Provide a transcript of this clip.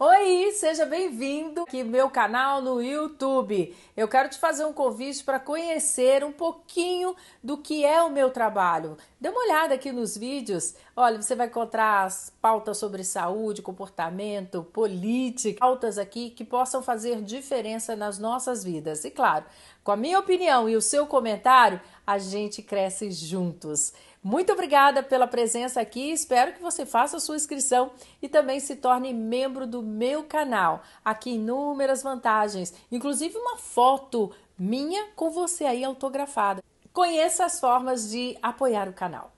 Oi, seja bem-vindo aqui meu canal no YouTube. Eu quero te fazer um convite para conhecer um pouquinho do que é o meu trabalho. Dê uma olhada aqui nos vídeos. Olha, você vai encontrar as pautas sobre saúde, comportamento, política, pautas aqui que possam fazer diferença nas nossas vidas. E claro, com a minha opinião e o seu comentário, a gente cresce juntos. Muito obrigada pela presença aqui. Espero que você faça a sua inscrição e também se torne membro do meu canal. Aqui inúmeras vantagens, inclusive uma foto minha com você aí autografada. Conheça as formas de apoiar o canal.